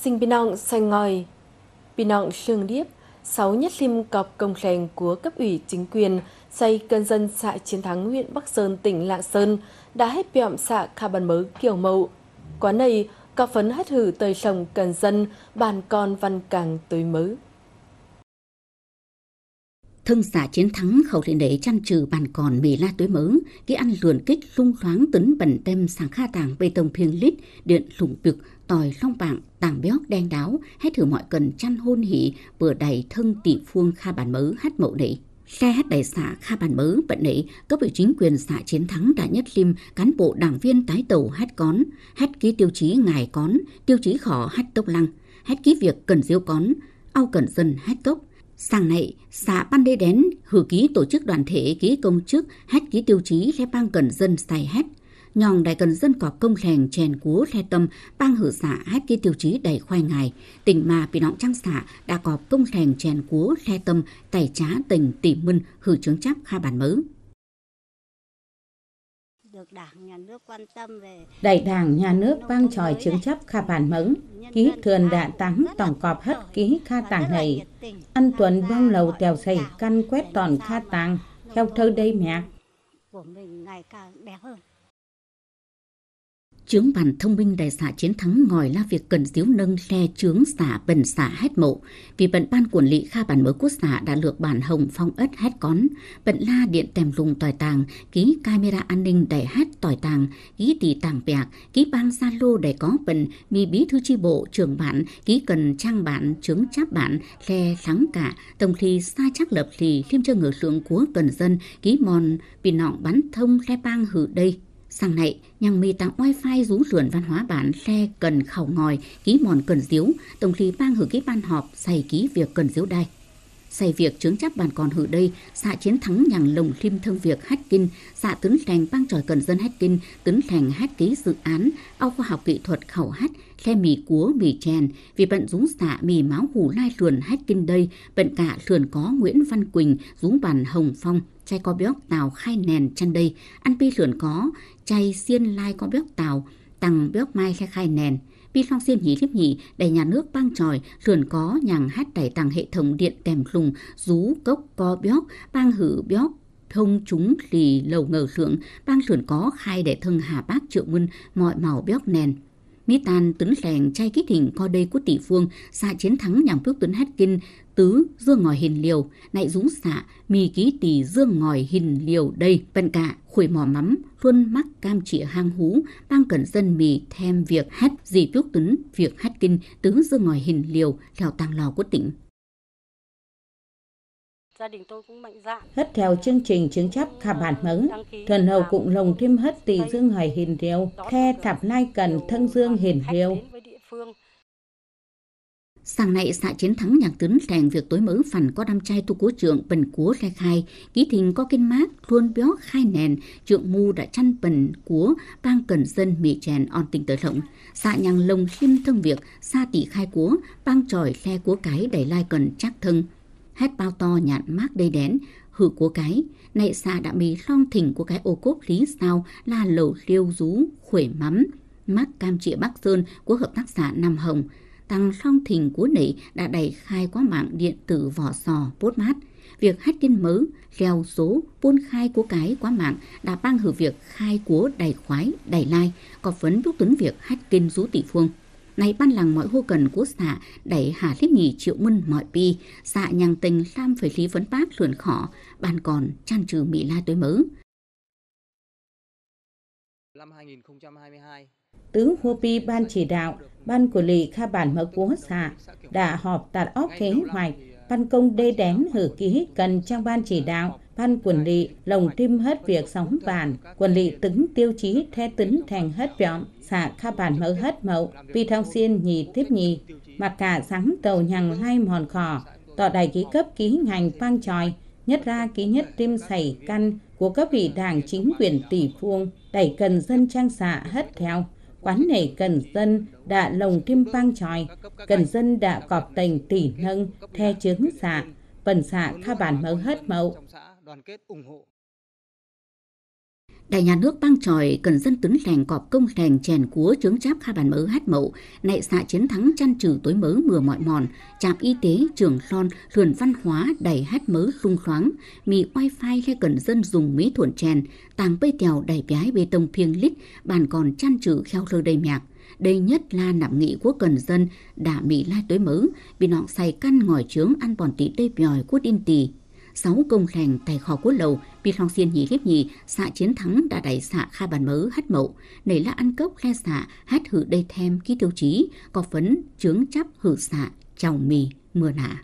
Sinh Pinong sang ngồi. Pinong sương điếp, sáu nhất lim cọp công khen của cấp ủy chính quyền xây cân dân xã chiến thắng huyện Bắc Sơn tỉnh Lạng Sơn đã hết biệm xã kha bàn mới kiểu mẫu. Quá này, có phấn hát hử tời sông cần dân, bàn con văn càng tới mới. Thân xã chiến thắng khẩu lệ để chăn trừ bàn còn mì la tối mớ, cái ăn luồn kích lung thoáng tấn bẩn tem sáng kha tàng bê tông phiêng lít, điện lủng bực tòi long bạng, tàng béo đen đáo, hãy thử mọi cần chăn hôn hỷ, vừa đầy thân tỷ phương kha bản mớ hát mậu nỉ. khe hát đầy xã Kha Bản Mớ vận nảy, cấp ủy chính quyền xã Chiến Thắng đã nhất lim cán bộ đảng viên tái tàu hát cón, hát ký tiêu chí ngài cón, tiêu chí khó hát tốc lăng, hát ký việc cần diêu cón, ao cần dân hát cốc. Sáng nay, xã Ban Đê Đén hử ký tổ chức đoàn thể ký công chức hát ký tiêu chí le bang cần dân xài hát nhòng đại cần dân cọp công lèng chèn cúa le tâm bang hử xạ hát kia tiêu chí đầy khoai ngài tỉnh mà bị nọng trang xạ đã cọp công lèng chèn cúa le tâm tài trá tỉnh tỉ mân hử chứng chấp kha bản mớ được đảng nhà nước quan tâm về đại đảng nhà nước vang tròi chứng chấp kha bản mẫn ký thường đã tắng tổng cọp hất ký kha tàng này ăn tuần vong lầu tèo xây căn quét toàn kha tàng theo thơ đây mẹ của mình ngày càng đẹp hơn Chướng bàn thông minh đại xã chiến thắng ngòi la việc cần diếu nâng xe chướng xã bần xã hết mộ. Vì bận ban quản lý kha bản mới quốc xã đã lược bản hồng phong ất hết cón. Bận la điện tèm lùng tòi tàng, ký camera an ninh đầy hết tòi tàng, ký tỷ tàng bẹc, ký bang gia lô đầy có bần, mi bí thư chi bộ, trưởng bản, ký cần trang bản, chướng cháp bản, xe lắng cả, tổng thì xa chắc lập thì khiêm cho ngược lượng của cần dân, ký mòn, vì nọng bắn thông le bang hử đây sang nay, nhàng mì tặng wifi rú sườn văn hóa bản xe cần khảo ngòi, ký mòn cần diếu, tổng lý bang hử ký ban họp, xài ký việc cần diếu đai. Xài việc chứng chấp bàn còn hử đây, xạ chiến thắng nhằng lồng lim thương việc hách kinh, xạ tấn thành bang tròi cần dân hách kinh, tấn thành hách ký dự án, ao khoa học kỹ thuật khẩu hách, khe mì cúa, mì chèn, vì bận rúng xạ mì máu hủ lai sườn hách kinh đây, bận cả sườn có Nguyễn Văn Quỳnh, rúng bàn Hồng Phong, chay co béo tàu khai nền chăn đây ăn pi lượn có chay xiên lai co béo tàu tăng béo mai khai khai nền pi long xiên nhí liếp nhị đầy nhà nước băng tròi lượn có nhàng hát đẩy tằng hệ thống điện kèm lùng rú cốc co béo băng hử béo thông chúng lì lầu ngờ lượng băng lượn có khai để thân hà bác triệu mân mọi màu béo nền Mỹ tàn Tuấn Lèng trai kích hình co đây của tỷ phương, xạ dạ chiến thắng nhằm phước Tuấn Hát Kinh, tứ dương ngòi hình liều, nại dũng xạ, dạ, mì ký tỷ dương ngòi hình liều đây. Bận cả, khuổi mỏ mắm, luôn mắc cam chỉ hang hú, bang cẩn dân mì thêm việc hát dì phước Tuấn, việc hát kinh, tứ dương ngòi hình liều, lèo tàng lò của tỉnh gia đình tôi cũng mạnh dạn. Hất theo chương trình chứng chấp khả bản mấn, thần hầu cũng lồng thêm hết tỷ dương hỏi hiền riêu, khe thạp lai cần thân dương hiền riêu. Sáng nay xã chiến thắng nhạc tướng rèn việc tối mớ phản có đam trai tu cố trượng bình cúa khai khai, ký thình có kinh mát luôn béo khai nền, trượng mu đã chăn bình cúa bang cần dân mị chèn on tình tới lộng. Xã nhàng lồng khiêm thân việc, xa tỷ khai cúa, bang tròi xe cúa cái đẩy lai cần chắc thân hát bao to nhạn mát đầy đén, hự của cái, nệ xa đã mì long thỉnh của cái ô cốp lý sao là lẩu liêu rú, khỏe mắm, mát cam trịa Bắc Sơn của Hợp tác xã Nam Hồng, tăng song thỉnh của nệ đã đầy khai qua mạng điện tử vỏ sò, bốt mát. Việc hát tin mớ, leo số, buôn khai của cái quá mạng đã băng hử việc khai của đầy khoái, đầy lai, có phấn đúc tuấn việc hát kinh rú tỷ phương nay ban làng mọi hô cần của xã đẩy hà thiết nghỉ triệu mân mọi bi, dạ nhàng tình lam phải lý vấn bác lượn khó bàn còn chăn trừ mỹ la tối mớ. Năm 2022, tướng Hupi ban chỉ đạo, ban của lì kha bản mở của xã đã họp tạt óc kế hoạch, ban công đê đén hử ký cần trong ban chỉ đạo Ban quản lị lồng tim hết việc sống bàn, quản lị tính tiêu chí the tính thành hết vọng, xạ kha bàn mở hết mậu, vì thong xiên nhì tiếp nhì, mặt cả sáng tàu nhằng lai mòn khò, tỏ đại ký cấp ký ngành vang tròi, nhất ra ký nhất tim sảy căn của các vị đảng chính quyền tỷ phương, đẩy cần dân trang xạ hết theo quán nể cần dân đã lồng tim vang tròi cần dân đã cọp tình tỉ nâng the chướng xạ phần xạ kha bản mở hết mẫu đoàn kết ủng hộ. Đại nhà nước băng tròi cần dân tuấn lèng cọp công lèng chèn cúa chướng cháp kha bản mớ hát mậu, nại xạ chiến thắng chăn trừ tối mớ mưa mọi mòn, chạp y tế, trường son thuyền văn hóa đầy hát mớ sung khoáng, mì wifi khe cần dân dùng mỹ thuận chèn, tàng bê tèo đầy bái bê tông phiêng lít, bàn còn chăn trừ kheo lơ đầy nhạc. Đây nhất là nạm nghị của cần dân, đã mỹ lai tối mớ, bị nọng say căn ngòi trướng ăn bòn tí đê bòi của đinh tì, sáu công lành tài kho của lầu vì long xiên nhì ghép nhì xạ chiến thắng đã đại xạ khai bàn mớ hát mậu nảy la ăn cốc le xạ hát hử đây thêm ký tiêu chí có phấn chướng chắp hử xạ chào mì mưa nạ